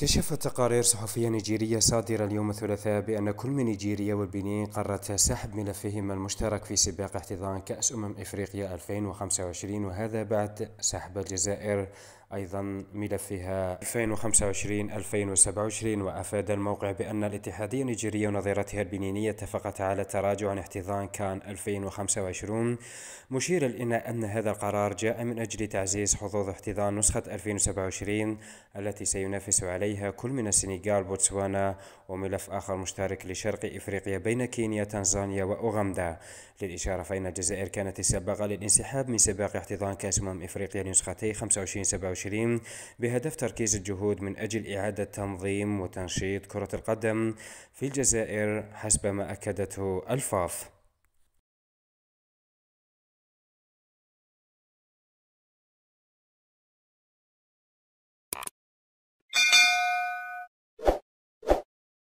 كشفت تقارير صحفية نيجيرية صادرة اليوم الثلاثاء بأن كل من نيجيريا والبنين قررتا سحب ملفهما المشترك في سباق احتضان كأس أمم إفريقيا 2025 وهذا بعد سحب الجزائر أيضا ملفها 2025-2027 وأفاد الموقع بأن الاتحادية النيجيرية ونظيرتها البنينية اتفقت على التراجع عن احتضان كان 2025 مشيرا إلى أن هذا القرار جاء من أجل تعزيز حظوظ احتضان نسخة 2027 التي سينافس عليها كل من السنغال بوتسوانا وملف آخر مشترك لشرق إفريقيا بين كينيا تنزانيا وأوغندا للإشارة فإن الجزائر كانت السابقة للانسحاب من سباق احتضان كأس أمم إفريقيا لنسختي 25 27 2021 بهدف تركيز الجهود من أجل إعادة تنظيم وتنشيط كرة القدم في الجزائر حسب ما أكدته الفاف